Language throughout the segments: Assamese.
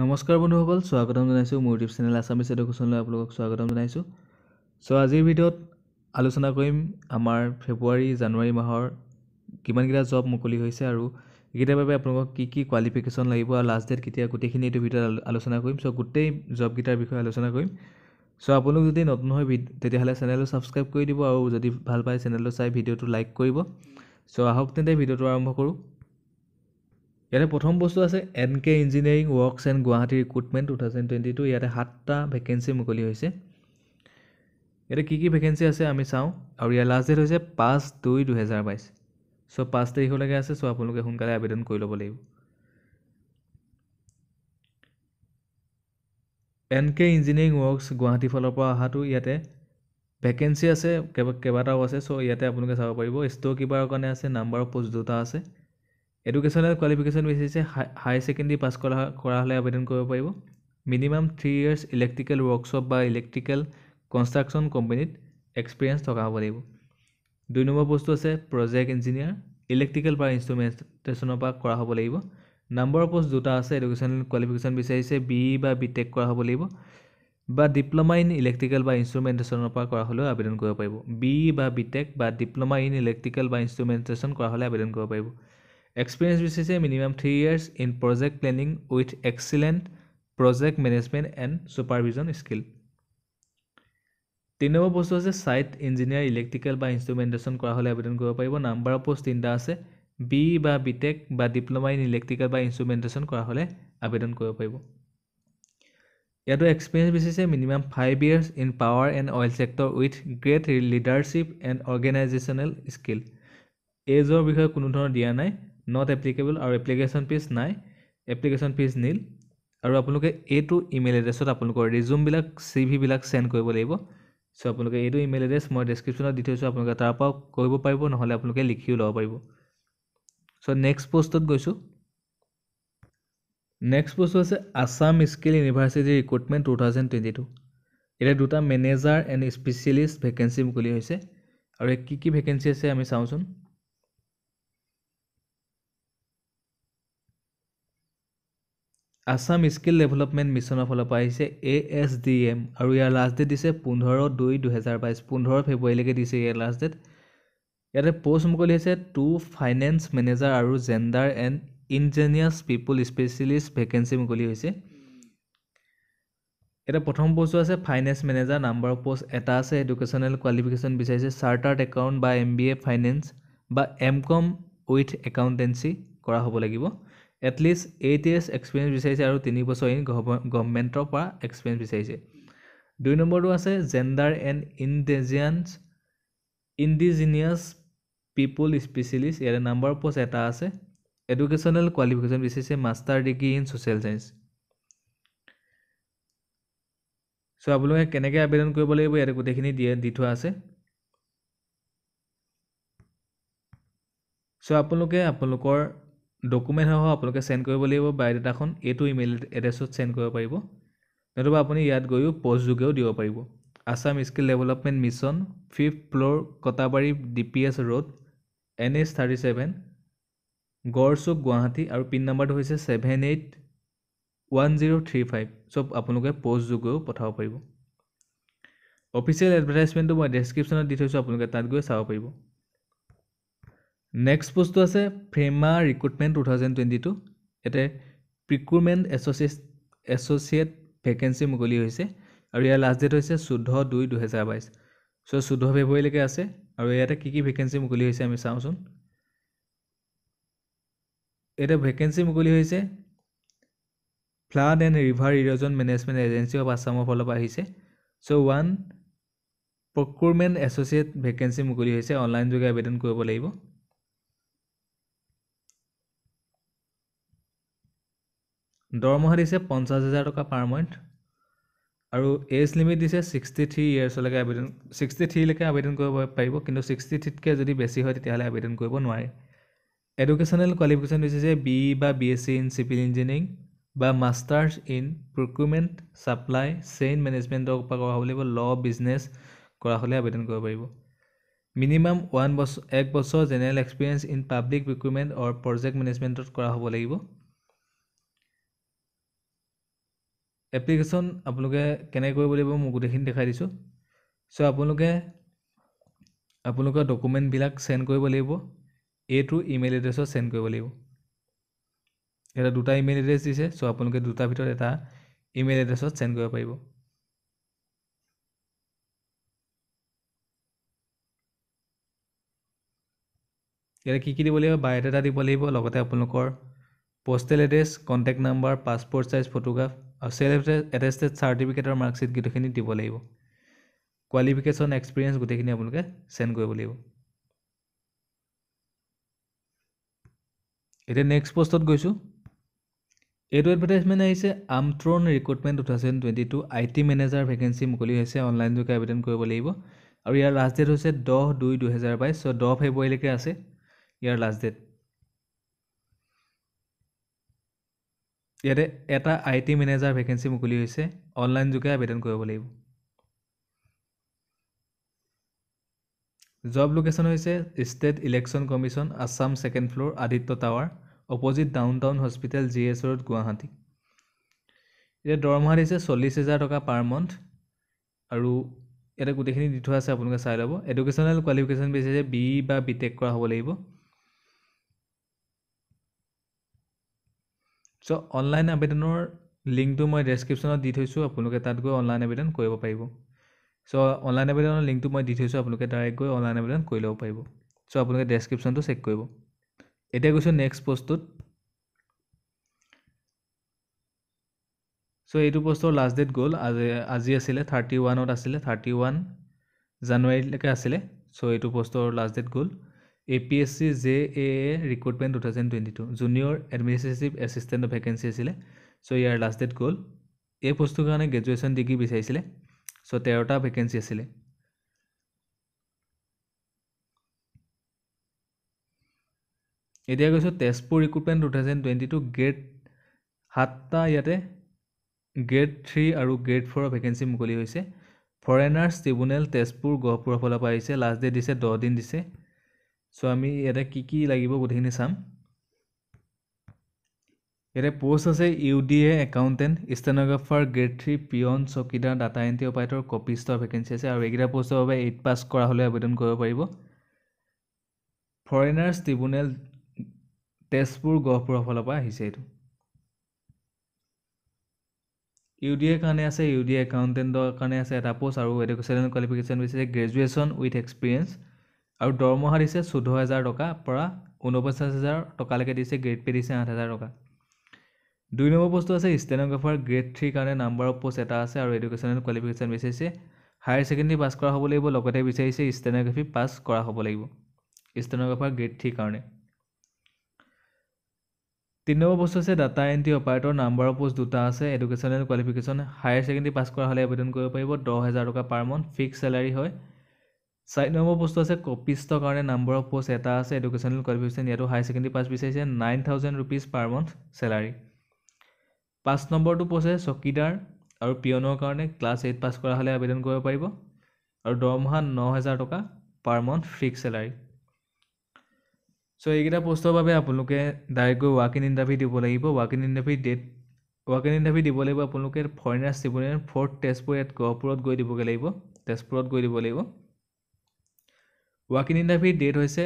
নমস্কাৰ বন্ধুসকল স্বাগতম জনাইছোঁ মোৰ ইউটিউব চেনেল আছামিছ এডুকেশ্যনলৈ আপোনালোকক স্বাগতম জনাইছোঁ চ' আজিৰ ভিডিঅ'ত আলোচনা কৰিম আমাৰ ফেব্ৰুৱাৰী জানুৱাৰী মাহৰ কিমানকেইটা জব মুকলি হৈছে আৰু এইকেইটাৰ বাবে আপোনালোকক কি কি কোৱালিফিকেশ্যন লাগিব আৰু লাষ্ট ডেট কেতিয়া গোটেইখিনি এইটো ভিডিঅ'ত আলোচনা কৰিম চ' গোটেই জবকেইটাৰ বিষয়ে আলোচনা কৰিম চ' আপোনালোক যদি নতুন হয় তেতিয়াহ'লে চেনেলটো ছাবস্ক্ৰাইব কৰি দিব আৰু যদি ভাল পায় চেনেলটো চাই ভিডিঅ'টো লাইক কৰিব চ' আহক তেন্তে ভিডিঅ'টো আৰম্ভ কৰোঁ ইয়াতে প্ৰথম বস্তু আছে N K engineering works and Guwahati recruitment two thousand twenty two ইয়াতে সাতটা ভেকেঞ্চি মুকলি হৈছে ইয়াতে কি কি ভেকেঞ্চি আছে আমি চাওঁ আৰু ইয়াৰ লাষ্ট ডেট হৈছে পাঁচ দুই দুহেজাৰ বাইছ চ' পাঁচ তাৰিখলৈকে আছে চ' আপোনালোকে সোনকালে আবেদন কৰি ল'ব লাগিব এন কে ইঞ্জিনিয়াৰিং ৱৰ্কছ গুৱাহাটীৰ ফালৰ পৰা অহাটো ইয়াতে ভেকেঞ্চি আছে কেবা কেইবাটাও আছে চ' ইয়াতে আপোনালোকে চাব পাৰিব ষ্ট'ৰ কিপাৰৰ কাৰণে আছে নাম্বাৰ অফ পোষ্ট দুটা আছে এডুকেশ্যনেল কোৱালিফিকেশ্যন বেচিছে হাই হাই ছেকেণ্ডেৰী পাছ কৰা কৰা হ'লে আবেদন কৰিব পাৰিব minimum three years electrical workshop বা ইলেক্ট্ৰিকেল কনষ্ট্ৰাকশ্যন কোম্পানীত এক্সপিৰিয়েঞ্চ থকা হ'ব লাগিব দুই নম্বৰ বস্তু আছে প্ৰজেক্ট ইঞ্জিনিয়াৰ ইলেক্ট্ৰিকেল বা ইনষ্ট্ৰুমেণ্টেশ্যনৰ পৰা কৰা হ'ব লাগিব নাম্বাৰ অফ পষ্ট দুটা আছে এডুকেশ্যনেল কোৱালিফিকেশ্যন বিচাৰিছে বি ই বা বি টেক কৰা হ'ব লাগিব বা ডিপ্ল'মা ইন ইলেক্ট্ৰিকেল বা ইনষ্ট্ৰুমেণ্টেশ্যনৰ পৰা কৰা হ'লেও আবেদন কৰিব পাৰিব বি ই e বা বি টেক বা ডিপ্ল'মা ইন ইলেক্ট্ৰিকেল বা ইনষ্ট্ৰুমেণ্টেশ্যন কৰা হ'লে আবেদন কৰিব পাৰিব এক্সপিৰিয়েঞ্চ বিচাৰিছে minimum three years in project planning with excellent project management and supervision skill তিনি নম্বৰ বস্তু আছে ছাইট ইঞ্জিনিয়াৰ ইলেক্ট্ৰিকেল বা ইনষ্ট্ৰুমেণ্টেশ্যন কৰা হ'লে আবেদন কৰিব পাৰিব নাম্বাৰৰ প'ষ্ট তিনিটা আছে বি বা বি টেক বা ডিপ্ল'মা ইন ইলেক্ট্ৰিকেল বা ইনষ্ট্ৰুমেণ্টেশ্যন কৰা হ'লে আবেদন কৰিব পাৰিব ইয়াতো এক্সপিৰিয়েঞ্চ বিচাৰিছে minimum five years in power and oil sector with great leadership and organisational skill এইজৰ বিষয়ে কোনো ধৰণৰ দিয়া নাই নট এপ্লিকেবল আৰু এপ্লিকেশ্যন ফিজ নাই এপ্লিকেশ্যন ফিজ নীল আৰু আপোনালোকে এইটো ইমেইল এড্ৰেছত আপোনালোকৰ ৰিজুমবিলাক চি ভিবিলাক চেণ্ড কৰিব লাগিব চ' আপোনালোকে এইটো ইমেইল এড্ৰেছ মই ডেছক্ৰিপশ্যনত দি থৈছোঁ আপোনালোকে তাৰপৰাও কৰিব পাৰিব নহ'লে আপোনালোকে লিখিও ল'ব পাৰিব চ' নেক্সট পষ্টত গৈছোঁ নেক্সট বস্তু হৈছে Assam skill university recruitment two thousand twenty two এতিয়া দুটা মেনেজাৰ এণ্ড স্পেচিয়েলিষ্ট ভেকেঞ্চি মুকলি হৈছে আৰু কি কি ভেকেঞ্চি আছে আমি চাওঁচোন আছাম স্কিল ডেভেলপমেণ্ট মিছনৰ ফালৰ পৰা আহিছে এ এছ ডি এম আৰু ইয়াৰ লাষ্ট ডেট দিছে পোন্ধৰ দুই দুহেজাৰ বাইছ পোন্ধৰ ফেব্ৰুৱাৰীলৈকে দিছে ইয়াৰ লাষ্ট ডেট ইয়াতে প'ষ্ট মুকলি হৈছে টু ফাইনেন্স মেনেজাৰ আৰু gender and engineers people specialist vacancy মুকলি হৈছে এতিয়া প্ৰথম পোষ্টটো আছে finance manager number of post এটা আছে এডুকেশ্যনেল কোৱালিফিকেশ্যন বিচাৰিছে চাৰ্টাৰ্ড একাউণ্ট বা এম বি এ ফাইনেন্স বা এম কম উইথ একাউণ্টেঞ্চি কৰা হ'ব লাগিব এটলিষ্ট এইট ইয়েৰ্ছ এক্সপিৰিয়েঞ্চ বিচাৰিছে আৰু তিনি বছৰ ইন গভমেণ্টৰ পৰা এক্সপিৰিয়েঞ্চ বিচাৰিছে দুই নম্বৰটো আছে gender and indigenous indigenous people specialist ইয়াৰে নাম্বাৰ পোষ্ট এটা আছে এডুকেশ্যনেল কোৱালিফিকেশ্যন বিচাৰিছে master degree in social science so' আপোনালোকে কেনেকৈ আবেদন কৰিব লাগিব ইয়াতে গোটেইখিনি দিয়ে দি থোৱা আছে চ' আপোনালোকে আপোনালোকৰ ডকুমেণ্ট হওক আপোনালোকে ছেণ্ড কৰিব লাগিব বায়'ডাটাখন এইটো ইমেইল এড্ৰেছত ছেণ্ড কৰিব পাৰিব নতুবা আপুনি ইয়াত গৈও প'ষ্ট যোগেও দিব পাৰিব Assam skill development mission fifth floor Katabari D P S road N H thirty seven Garchuk Guwahati আৰু পিন নম্বৰটো হৈছে seven eight one zero' three five চব আপোনালোকে প'ষ্ট যোগেও পঠাব পাৰিব অফিচিয়েল এডভাৰটাইজমেণ্টটো মই ডেছক্ৰিপশ্যনত দি থৈছোঁ আপোনালোকে তাত গৈ চাব পাৰিব নেক্সট পোষ্টটো আছে FREMAA recruitment two thousand twenty two ইয়াতে ৰিক্ৰুটমেণ্ট এছ'চিয়ে এছ'চিয়েট ভেকেঞ্চি মুকলি হৈছে আৰু ইয়াৰ লাষ্ট ডেট হৈছে চৈধ্য দুই দুহেজাৰ বাইছ চ' চৈধ্য ফেব্ৰুৱাৰীলৈকে আছে আৰু ইয়াতে কি কি ভেকেঞ্চি মুকলি হৈছে আমি চাওঁচোন ইয়াতে ভেকেঞ্চি মুকলি হৈছে flood and river erosion management agency of আছামৰ ফালৰ পৰা আহিছে so' one procurement associate vacancy মুকলি হৈছে অনলাইন যোগে আবেদন কৰিব লাগিব দৰমহা দিছে পঞ্চাছ হাজাৰ টকা পাৰ মন্থ আৰু এজ লিমিট দিছে ছিক্সটি থ্ৰী ইয়েৰ্ছলৈকে আবেদন ছিক্সটি থ্ৰীলৈকে আবেদন কৰিব পাৰিব কিন্তু ছিক্সটি থ্ৰীতকৈ যদি বেছি হয় তেতিয়াহ'লে আবেদন কৰিব নোৱাৰে এডুকেশ্যনেল কোৱালিফিকেশ্যন দিছে যে বি ই বা B S C in civil engineering বা masters in procurement supply chain মেনেজমেণ্টৰ পৰা কৰা হ'ব লাগিব ল বিজনেছ কৰা হ'লে আবেদন কৰিব পাৰিব মিনিমাম ওৱান বছৰ এক বছৰ general experience in public procurement or project মেনেজমেণ্টত কৰা হ'ব লাগিব এপ্লিকেশ্যন আপোনালোকে কেনেকৈ কৰিব লাগিব মই গোটেইখিনি দেখাই দিছোঁ চ' আপোনালোকে আপোনালোকৰ ডকুমেণ্টবিলাক চেণ্ড কৰিব লাগিব এ টু ইমেইল এড্ৰেছত চেণ্ড কৰিব লাগিব এটা দুটা ইমেইল এড্ৰেছ দিছে চ' আপোনালোকে দুটাৰ ভিতৰত এটা ইমেইল এড্ৰেছত চেণ্ড কৰিব পাৰিব এতিয়া কি কি দিব লাগিব বায়'ডাটা দিব লাগিব লগতে আপোনালোকৰ postal address contact number passport size photograph আৰু চেল্ফ এটেষ্টেড চাৰ্টিফিকেট আৰু মাৰ্কশ্বিট গোটেইখিনি দিব লাগিব কোৱালিফিকেশ্যন এক্সপিৰিয়েঞ্চ গোটেইখিনি আপোনালোকে চেণ্ড কৰিব লাগিব এতিয়া নেক্সট পষ্টত গৈছোঁ এইটো এডভাৰটাইজমেণ্ট আহিছে Amtron recruitment two thousand twenty two I T manager vacancy মুকলি হৈছে অনলাইন যোগে আবেদন কৰিব লাগিব আৰু ইয়াৰ লাষ্ট ডেট হৈছে দহ দুই দুহেজাৰ বাইছ চ' দহ ফেব্ৰুৱাৰীলৈকে আছে ইয়াৰ লাষ্ট ডেট ইয়াতে এটা আই টি মেনেজাৰ ভেকেঞ্চি মুকলি হৈছে অনলাইন যোগে আবেদন কৰিব লাগিব জব লোকেশ্যন হৈছে state election commission Assam second floor Aditya tower opposite down town hospital G S road Guwahati এতিয়া দৰমহা দিছে চল্লিছ হেজাৰ টকা পাৰ মন্থ আৰু ইয়াতে গোটেইখিনি দি থোৱা আছে আপোনালোকে চাই ল'ব এডুকেশ্যনেল কোৱালিফিকেশ্যন বেছি হৈছে বি ই বা বি টেক কৰা হ'ব লাগিব চ' অনলাইন আবেদনৰ লিংকটো মই ডেছক্ৰিপশ্যনত দি থৈছোঁ আপোনালোকে তাত গৈ অনলাইন আবেদন কৰিব পাৰিব চ' অনলাইন আবেদনৰ লিংকটো মই দি থৈছোঁ আপোনালোকে ডাইৰেক্ট গৈ অনলাইন আবেদন কৰি ল'ব পাৰিব চ' আপোনালোকে ডেছক্ৰিপশ্যনটো চেক কৰিব এতিয়া গৈছোঁ নেক্সট পষ্টটোত চ' এইটো পষ্টৰ লাষ্ট ডেট গ'ল আজি আজি আছিলে থাৰ্টি ওৱানত আছিলে থাৰ্টি ওৱান জানুৱাৰীলৈকে আছিলে চ' এইটো পষ্টৰ লাষ্ট ডেট গ'ল A P S C J A A recruitment two thousand twenty two junior administrative এচিষ্টেণ্টৰ ভেকেঞ্চি আছিলে চ' ইয়াৰ লাষ্ট ডেট গ'ল এই বস্তুৰ কাৰণে গ্ৰেজুৱেশ্যন ডিগ্ৰী বিচাৰিছিলে চ' তেৰটা ভেকেঞ্চি আছিলে এতিয়া কৈছোঁ Tezpur recruitment two thousand twenty two grade সাতটা ইয়াতে গ্ৰেড থ্ৰী আৰু গ্ৰেড ফ'ৰৰ ভেকেঞ্চি মুকলি হৈছে ফৰেনাৰ্ছ ট্ৰিবুনেল তেজপুৰ গহপুৰৰ ফালৰ পৰা আহিছে লাষ্ট ডেট দিছে দহ দিন দিছে চ' আমি ইয়াতে কি কি লাগিব গোটেইখিনি চাম ইয়াতে পোষ্ট আছে U D A accountant stenographer grade three peon chowkidar data entry operator কপিষ্টৰ ভেকেঞ্চি আছে আৰু এইকেইটা পোষ্টৰ বাবে এইট পাছ কৰা হ'লে আবেদন কৰিব পাৰিব ফৰেনাৰ্ছ ট্ৰিবিউনেল তেজপুৰ গহপুৰৰ ফালৰ পৰা আহিছে এইটো ইউ ডি এৰ কাৰণে আছে ইউ ডি এ একাউণ্টেণ্টৰ কাৰণে আছে এটা পোষ্ট আৰু এডুকেশ্যনেল কোৱালিফিকেশ্যন বিচাৰিছে গ্ৰেজুৱেশ্যন উইথ এক্সপিৰিয়েঞ্চ আৰু দৰমহা দিছে চৈধ্য হাজাৰ টকা পৰা ঊনপঞ্চাছ হাজাৰ টকালৈকে দিছে গ্ৰেড পে' দিছে আঠ হাজাৰ টকা দুই নম্বৰ বস্তু আছে ষ্টেনগ্ৰাফাৰ গ্ৰেড থ্ৰীৰ কাৰণে নাম্বাৰ অফ প'ষ্ট এটা আছে আৰু এডুকেশ্যনেল কোৱালিফিকেশ্যন বিচাৰিছে হায়াৰ ছেকেণ্ডেৰী পাছ কৰা হ'ব লাগিব লগতে বিচাৰিছে ষ্টেনগ্ৰাফী পাছ কৰা হ'ব লাগিব ষ্টেনগ্ৰাফাৰ গ্ৰেড থ্ৰীৰ কাৰণে তিনি নম্বৰ বস্তু আছে data entry operator number of post দুটা আছে educational qualification higher secondary pass কৰা হ'লে আবেদন কৰিব পাৰিব দহ হাজাৰ টকা পাৰ মান্থ ফিক্স চেলাৰী হয় চাৰি নম্বৰ বস্তু আছে কপিষ্টৰ কাৰণে নাম্বাৰ অফ প'ষ্ট এটা আছে এডুকেশ্যনেল কোৱালিফিকেশ্যন ইয়াতো হাই ছেকেণ্ডেৰী পাছ বিচাৰিছে nine thousand rupees per month salary পাঁচ নম্বৰটো প'ষ্ট আছে চকীদাৰ আৰু পিয়নৰ কাৰণে ক্লাছ এইট পাছ কৰা হ'লে আবেদন কৰিব পাৰিব আৰু দৰমহা ন হেজাৰ টকা per month fix salary so' এইকেইটা প'ষ্টৰ বাবে আপোনালোকে ডাইৰেক্ট গৈ ৱাক ইন ইণ্টাৰভিউ দিব লাগিব walk in interview date walk in interview দিব লাগিব আপোনালোকে ফৰেনাৰ্ছ ট্ৰিবিউনেল ফৰ্থ তেজপুৰ ইয়াত গহপুৰত গৈ দিবগৈ লাগিব তেজপুৰত গৈ দিব লাগিব ৱাক ইন ইণ্টাৰভিউ ডেট হৈছে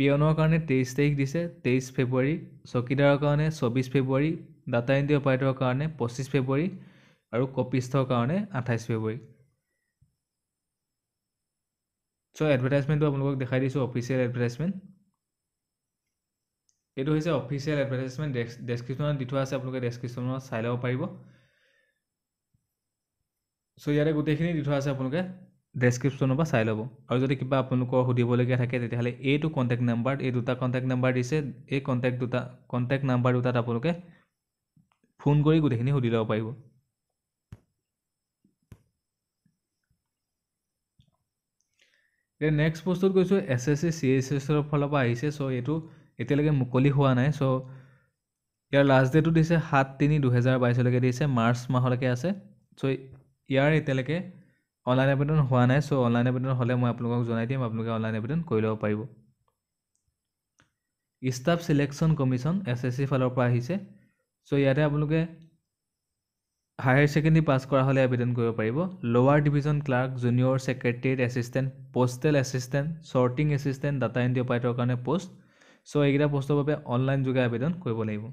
পিয়নৰ কাৰণে তেইছ তাৰিখ দিছে তেইছ ফেব্ৰুৱাৰী চকীদাৰৰ কাৰণে চৌবিছ ফেব্ৰুৱাৰী ডাটা এণ্ট্ৰি অপাৰেটৰৰ কাৰণে পঁচিছ ফেব্ৰুৱাৰী আৰু কপিষ্টৰ কাৰণে আঠাইছ ফেব্ৰুৱাৰী চ' এডভাৰটাইজমেণ্টটো আপোনালোকক দেখাই দিছোঁ অফিচিয়েল এডভাৰটাইজমেণ্ট এইটো হৈছে অফিচিয়েল এডভাৰটাইজমেণ্ট ডেক্স ডেছক্ৰিপশ্যনত দি থোৱা আছে আপোনালোকে ডেছক্ৰিপশ্যনত চাই ল'ব পাৰিব চ' ইয়াতে গোটেইখিনি দি থোৱা আছে আপোনালোকে ডেছক্ৰিপশ্যনৰ পৰা চাই ল'ব আৰু যদি কিবা আপোনালোকৰ সুধিবলগীয়া থাকে তেতিয়াহ'লে এইটো কণ্টেক্ট নাম্বাৰ এই দুটা কণ্টেক্ট নাম্বাৰ দিছে এই কণ্টেক্ট দুটা কণ্টেক্ট নাম্বাৰ দুটাত আপোনালোকে ফোন কৰি গোটেইখিনি সুধি ল'ব পাৰিব এতিয়া নেক্সট বস্তুত গৈছোঁ S S C C H এছৰ ফালৰ পৰা আহিছে চ' এইটো এতিয়ালৈকে মুকলি হোৱা নাই চ' ইয়াৰ লাষ্ট ডেটো দিছে সাত তিনি দুহেজাৰ বাইছলৈকে দিছে মাৰ্চ মাহলৈকে আছে চ' ইয়াৰ এতিয়ালৈকে অনলাইন আবেদন হোৱা নাই চ' অনলাইন আবেদন হ'লে মই আপোনালোকক জনাই দিম আপোনালোকে অনলাইন আবেদন কৰি ল'ব পাৰিব staff selection commission S S C ফালৰ পৰা আহিছে চ' ইয়াতে আপোনালোকে হায়াৰ ছেকেণ্ডেৰী পাছ কৰা হ'লে আবেদন কৰিব পাৰিব lower division clerk junior secretariat assistant postal assistant sorting assistant data entry operator কাৰণে পষ্ট চ' এইকেইটা পষ্টৰ বাবে অনলাইন যোগে আবেদন কৰিব লাগিব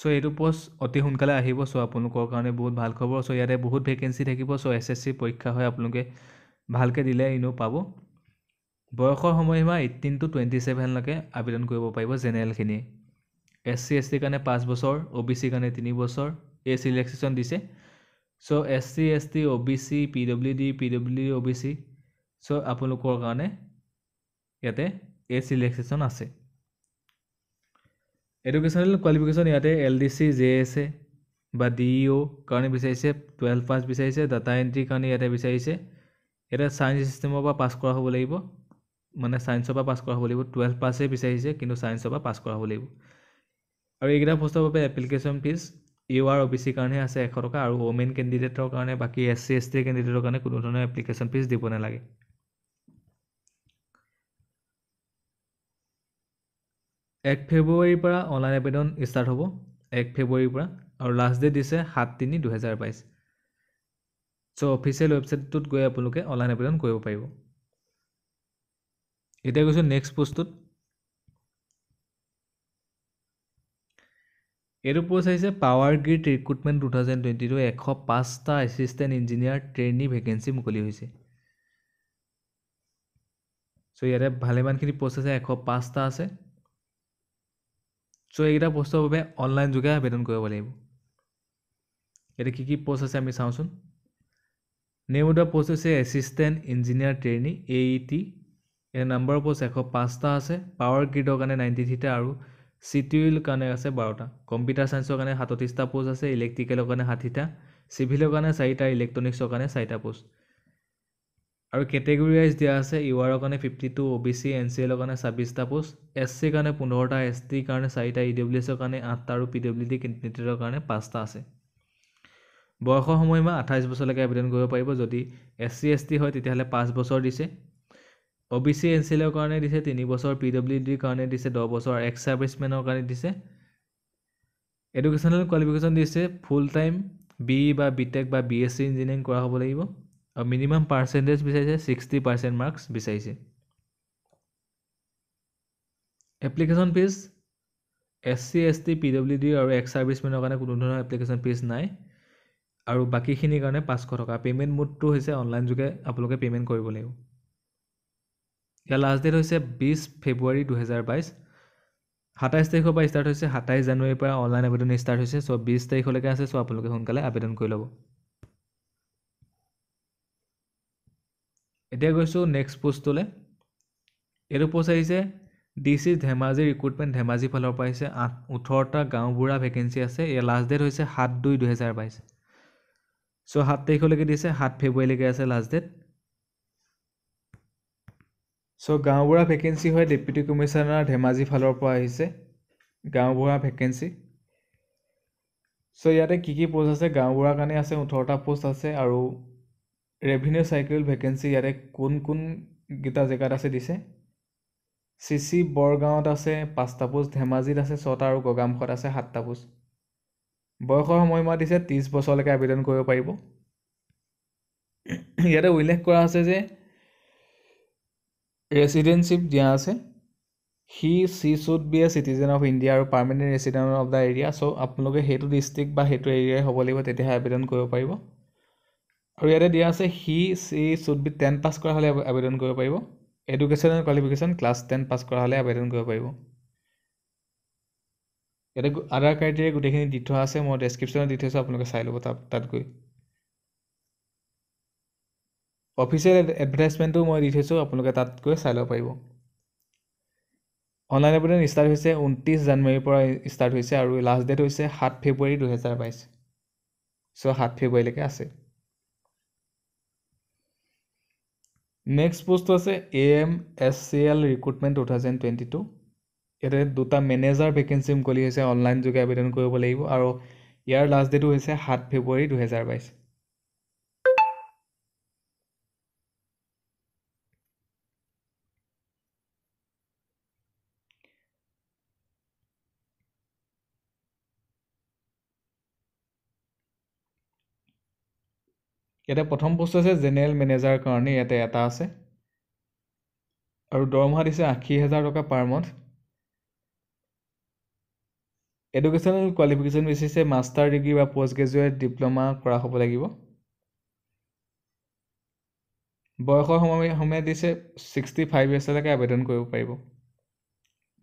চ' এইটো পষ্ট অতি সোনকালে আহিব চ' আপোনালোকৰ কাৰণে বহুত ভাল খবৰ চ' ইয়াতে বহুত ভেকেঞ্চি থাকিব চ' এছ এছ চি পৰীক্ষা হয় আপোনালোকে ভালকৈ দিলে ইনেও পাব বয়সৰ সময়সীমা এইটিন টু টুৱেণ্টি ছেভেনলৈকে আবেদন কৰিব পাৰিব জেনেৰেলখিনিয়ে এছ চি এছ টিৰ কাৰণে পাঁচ বছৰ অ' বি চি কাৰণে তিনি বছৰ এই ছিলেকশ্যন দিছে so' S C S T O' B C P W D P W D O' B C so' আপোনালোকৰ কাৰণে ইয়াতে এই ছিলেকশ্যন আছে এডুকেশ্যনেল কোৱালিফিকেশ্যন ইয়াতে L D C J S A বা ডি ইউ e কাৰণে বিচাৰিছে টুৱেলভ পাছ বিচাৰিছে ডাটা এণ্ট্ৰি কাৰণে ইয়াতে বিচাৰিছে এটা চায়েন্স ছিষ্টেমৰ পৰা পাছ কৰা হ'ব লাগিব মানে ছায়েন্সৰ পৰা পাছ কৰা হ'ব লাগিব টুৱেলভ পাছহে বিচাৰিছে কিন্তু ছায়েন্সৰ পৰা পাছ কৰা হ'ব লাগিব আৰু এইকেইটা বস্তুৰ বাবে application fees U R O' B C কাৰণেহে আছে এশ টকা আৰু ৱমেন কেণ্ডিডেটৰ কাৰণে বাকী এছ চি এছ টি কেণ্ডিডেটৰ কাৰণে কোনো ধৰণৰ এপ্লিকেশ্যন ফিজ দিব নালাগে এক ফেব্ৰুৱাৰীৰ পৰা অনলাইন আবেদন ষ্টাৰ্ট হ'ব এক ফেব্ৰুৱাৰীৰ পৰা আৰু লাষ্ট ডেট দিছে সাত তিনি দুহেজাৰ বাইছ চ' অফিচিয়েল ৱেবছাইটটোত গৈ আপোনালোকে অনলাইন আবেদন কৰিব পাৰিব এতিয়া গৈছোঁ নেক্সট পষ্টটোত এইটো পষ্ট আহিছে power grid recruitment two thousand twenty two এশ পাঁচটা এছিষ্টেণ্ট ইঞ্জিনিয়াৰ ট্ৰেইনী ভেকেঞ্চি মুকলি হৈছে চ' ইয়াতে ভালেমানখিনি পষ্ট আছে এশ পাঁচটা আছে চ' এইকেইটা পোষ্টৰ বাবে অনলাইন যোগে আবেদন কৰিব লাগিব এতিয়া কি কি পোষ্ট আছে আমি চাওঁচোন নেমুদা পোষ্ট হৈছে assistant engineer training A E T এতিয়া নাম্বাৰ পোষ্ট এশ পাঁচটা আছে পাৱাৰ গ্ৰীডৰ কাৰণে নাইণ্টি থ্ৰীটা আৰু চিটিউল কাৰণে আছে বাৰটা কম্পিউটাৰ ছায়েন্সৰ কাৰণে সাতত্ৰিছটা পোষ্ট আছে ইলেক্ট্ৰিকেলৰ কাৰণে ষাঠিটা চিভিলৰ কাৰণে চাৰিটা ইলেক্ট্ৰনিক্সৰ কাৰণে চাৰিটা পোষ্ট আৰু ৱাইজ দিয়া আছে ইউ আৰৰ কাৰণে fifty two O' B C N C এলৰ কাৰণে ছাব্বিছটা পোষ্ট এছ চিৰ কাৰণে পোন্ধৰটা এছ টিৰ কাৰণে চাৰিটা ই ডব্লিউ এছৰ কাৰণে আঠটা আৰু পি ডব্লিউ ডি কেণ্ডিডেটৰ কাৰণে পাঁচটা আছে বয়সৰ সময়সীমা আঠাইছ বছৰলৈকে আবেদন কৰিব পাৰিব যদি এছ চি এছ টি হয় তেতিয়াহ'লে পাঁচ বছৰ দিছে O' B C N C এলৰ কাৰণে দিছে তিনি বছৰ পি ডব্লিউ ডিৰ কাৰণে দিছে দহ বছৰ এক্স ছাৰ্ভিচমেনৰ কাৰণে দিছে এডুকেশ্যনেল কোৱালিফিকেশ্যন দিছে ফুল টাইম বি বা বি টেক বা বি এছ চি ইঞ্জিনিয়াৰিং কৰা হ'ব লাগিব আৰু মিনিমাম পাৰ্চেণ্টেজ বিচাৰিছে ছিক্সটি পাৰ্চেণ্ট মাৰ্কছ বিচাৰিছে application fees S C S T P W D আৰু এক্স ছাৰ্ভিচমেনৰ কাৰণে কোনো ধৰণৰ এপ্লিকেশ্যন ফিজ নাই আৰু বাকীখিনিৰ কাৰণে পাঁচশ টকা পে'মেণ্ট মোডটো হৈছে অনলাইন যোগে আপোনালোকে পে'মেণ্ট কৰিব লাগিব ইয়াৰ লাষ্ট ডেট হৈছে বিছ ফেব্ৰুৱাৰী দুহেজাৰ বাইছ সাতাইছ তাৰিখৰ পৰা ষ্টাৰ্ট হৈছে সাতাইছ জানুৱাৰীৰ পৰা অনলাইন আবেদন ষ্টাৰ্ট হৈছে চ' বিছ তাৰিখলৈকে আছে চ' আপোনালোকে সোনকালে আবেদন কৰি ল'ব এতিয়া গৈছোঁ নেক্সট পোষ্টটোলৈ এইটো পোষ্ট আহিছে D C Dhemaji recruitment Dhemaji ফালৰ পৰা আহিছে আঠ ওঠৰটা গাঁওবুঢ়া ভেকেঞ্চি আছে ইয়াৰ লাষ্ট ডেট হৈছে সাত দুই দুহেজাৰ বাইছ চ' সাত তাৰিখলৈকে দিছে সাত ফেব্ৰুৱাৰীলৈকে আছে লাষ্ট ডেট ছ' গাঁওবুঢ়া ভেকেঞ্চি হয় ডেপুটি কমিশ্যনাৰ ধেমাজি ফালৰ পৰা আহিছে গাঁওবুঢ়া ভেকেঞ্চি ছ' ইয়াতে কি কি পোষ্ট আছে গাঁওবুঢ়াৰ কাৰণে আছে ওঠৰটা পোষ্ট আছে আৰু ৰেভিনিউ চাইকেল ভেকেঞ্চি ইয়াতে কোন কোনকেইটা জেগাত আছে দিছে চি চি বৰগাঁৱত আছে পাঁচটা পোষ্ট ধেমাজিত আছে ছটা আৰু গগামুখত আছে সাতটা পোষ্ট বয়সৰ সময়মা দিছে ত্ৰিছ বছৰলৈকে আবেদন কৰিব পাৰিব ইয়াতে উল্লেখ কৰা আছে যে ৰেচিডেণ্টশ্বিপ দিয়া আছে C C should be a citizen of India আৰু permanent resident of the area so' আপোনালোকে সেইটো ডিষ্ট্ৰিক্ট বা সেইটো এৰিয়াই হ'ব লাগিব তেতিয়াহে আবেদন কৰিব পাৰিব আৰু ইয়াতে দিয়া আছে C C should be ten pass কৰা হ'লে আবেদন কৰিব পাৰিব education and qualification class ten pass কৰা হ'লে আবেদন কৰিব পাৰিব ইয়াতে আধাৰ কাৰ্ডেৰে গোটেইখিনি দি থোৱা আছে মই ডেছক্ৰিপশ্যনত দি থৈছোঁ আপোনালোকে চাই ল'ব তাত তাত গৈ অফিচিয়েল এডভাৰটাইজমেণ্টটো মই দি থৈছোঁ আপোনালোকে তাত গৈ চাই ল'ব পাৰিব অনলাইন আবেদন ষ্টাৰ্ট হৈছে ঊনত্ৰিছ জানুৱাৰীৰ পৰা ষ্টাৰ্ট হৈছে আৰু লাষ্ট ডেট হৈছে সাত ফেব্ৰুৱাৰী দুহেজাৰ বাইছ ছ' সাত ফেব্ৰুৱাৰীলৈকে আছে নেক্সট পোষ্টটো আছে A M S C L recruitment two thousand twenty two ইয়াতে দুটা মেনেজাৰ ভেকেঞ্চি মুকলি হৈছে অনলাইন যোগে আবেদন কৰিব লাগিব আৰু ইয়াৰ লাষ্ট ডেটো হৈছে সাত ফেব্ৰুৱাৰী দুহেজাৰ বাইছ ইয়াতে প্ৰথম প'ষ্ট আছে জেনেৰেল মেনেজাৰৰ কাৰণে ইয়াতে এটা আছে আৰু দৰমহা দিছে আশী হাজাৰ টকা পাৰ মন্থ এডুকেশ্যনেল কোৱালিফিকেশ্যন বেচিছে মাষ্টাৰ ডিগ্ৰী বা পষ্ট গ্ৰেজুৱেট ডিপ্ল'মা কৰা হ'ব লাগিব বয়সৰ সম সময়ে দিছে ছিক্সটি ফাইভ ইয়াৰ্চলৈকে আবেদন কৰিব পাৰিব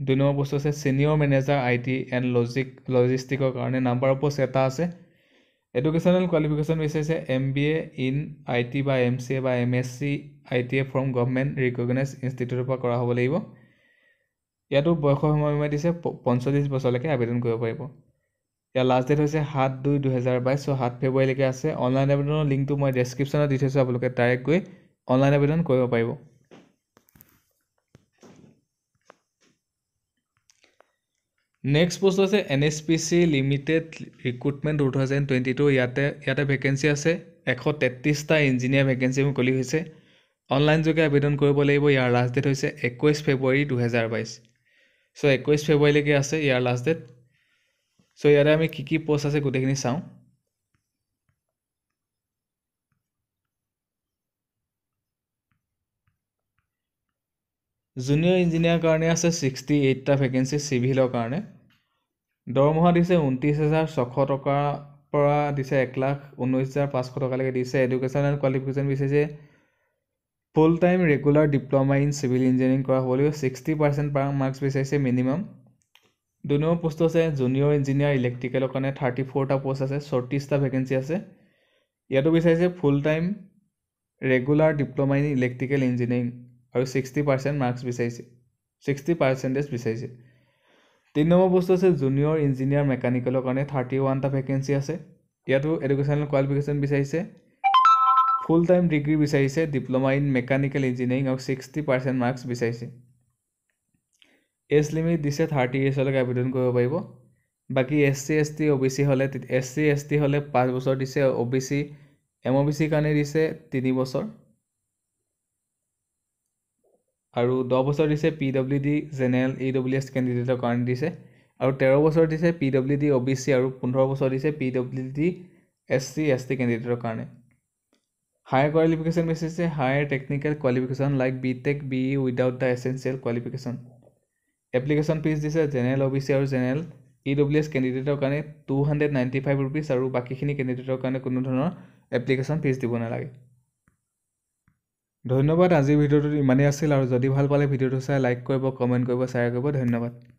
দুই নম্বৰ প'ষ্ট আছে senior manager I T and logic লজিষ্টিকৰ কাৰণে নাম্বাৰ অফ পষ্ট এটা আছে এডুকেশ্যনেল কোৱালিফিকেশ্যন বিচাৰিছে M B A in I T বা এম চি এ বা M S C I T a from government recognise ইনষ্টিটিউটৰ পৰা কৰা হ'ব লাগিব ইয়াতো বয়সৰ সময়সীমা দিছে পঞ্চল্লিছ বছৰলৈকে আবেদন কৰিব পাৰিব ইয়াৰ লাষ্ট ডেট হৈছে সাত দুই দুহেজাৰ বাইছ চ' সাত ফেব্ৰুৱাৰীলৈকে আছে অনলাইন আবেদনৰ লিংকটো মই ডেছক্ৰিপশ্যনত দি থৈছোঁ আপোনালোকে ডাইৰেক্ট অনলাইন আবেদন কৰিব পাৰিব নেক্সট পোষ্ট আছে N S P C limited recruitment two thousand twenty two ইয়াতে ইয়াতে ভেকেঞ্চি আছে এশ তেত্ৰিছটা ইঞ্জিনিয়াৰ ভেকেঞ্চি মুকলি হৈছে অনলাইন যোগে আবেদন কৰিব লাগিব ইয়াৰ লাষ্ট ডেট হৈছে একৈছ ফেব্ৰুৱাৰী দুহেজাৰ বাইছ ছ' একৈছ ফেব্ৰুৱাৰীলৈকে আছে ইয়াৰ লাষ্ট ডেট ছ' ইয়াতে আমি কি কি পোষ্ট আছে গোটেইখিনি চাওঁ জুনিয়ৰ ইঞ্জিনিয়াৰ কাৰণে আছে ছিক্সটি এইটটা ভেকেঞ্চি চিভিলৰ কাৰণে দৰমহা দিছে ঊনত্ৰিছ হাজাৰ ছশ টকাৰ পৰা দিছে এক লাখ ঊনৈছ হাজাৰ পাঁচশ টকালৈকে দিছে এডুকেশ্যনেল কোৱালিফিকেশ্যন বিচাৰিছে full time regular diploma in civil engineering কৰা হ'ব লাগিব ছিক্সটি পাৰ্চেণ্ট পাৰ মাৰ্কছ বিচাৰিছে মিনিমাম দুনিয় পোষ্ট আছে জুনিয়ৰ ইঞ্জিনিয়াৰ ইলেক্ট্ৰিকেলৰ কাৰণে থাৰ্টি ফ'ৰটা পোষ্ট আছে চৌত্ৰিছটা ভেকেঞ্চি আছে ইয়াতো বিচাৰিছে full time regular diploma in electrical engineering আৰু ছিক্সটি পাৰ্চেণ্ট মাৰ্কছ বিচাৰিছে ছিক্সটি পাৰ্চেণ্টেজ বিচাৰিছে তিনি নম্বৰ বস্তু আছে জুনিয়ৰ ইঞ্জিনিয়াৰ মেকানিকেলৰ কাৰণে থাৰ্টি ওৱানটা ভেকেঞ্চি আছে ইয়াতো এডুকেশ্যনেল কোৱালিফিকেশ্যন বিচাৰিছে ফুল টাইম ডিগ্ৰী বিচাৰিছে ডিপ্ল'মা ইন মেকানিকেল ইঞ্জিনিয়াৰিং আৰু ছিক্সটি পাৰ্চেণ্ট মাৰ্কছ বিচাৰিছে এজ লিমিট দিছে থাৰ্টি ইয়েৰ্ছলৈকে আবেদন কৰিব পাৰিব বাকী S C S T O' B C হ'লে এছ চি এছ টি হ'লে পাঁচ বছৰ দিছে O' B C M O' B চিৰ কাৰণে দিছে তিনি বছৰ আৰু দহ বছৰ দিছে P W D general E W S কেণ্ডিডেটৰ কাৰণে দিছে আৰু তেৰ বছৰ দিছে P W D O' B C আৰু পোন্ধৰ বছৰ দিছে P W D S C S T কেণ্ডিডেটৰ কাৰণে হায়াৰ কোৱালিফিকেশ্যন বেছি দিছে higher technical qualification like B tech B E without the essential qualification application fees দিছে জেনেৰেল অ' বি চি আৰু জেনেৰেল ই ডব্লিউ এছ কেণ্ডিডেটৰ কাৰণে two hundred ninety five rupees আৰু বাকীখিনি কেণ্ডিডেটৰ কাৰণে কোনো ধৰণৰ এপ্লিকেশ্যন ফিজ দিব নালাগে ধন্যবাদ আজিৰ ভিডিঅ'টোত ইমানেই আছিল আৰু যদি ভাল পালে ভিডিঅ'টো চাই লাইক কৰিব কমেণ্ট কৰিব শ্বেয়াৰ কৰিব ধন্যবাদ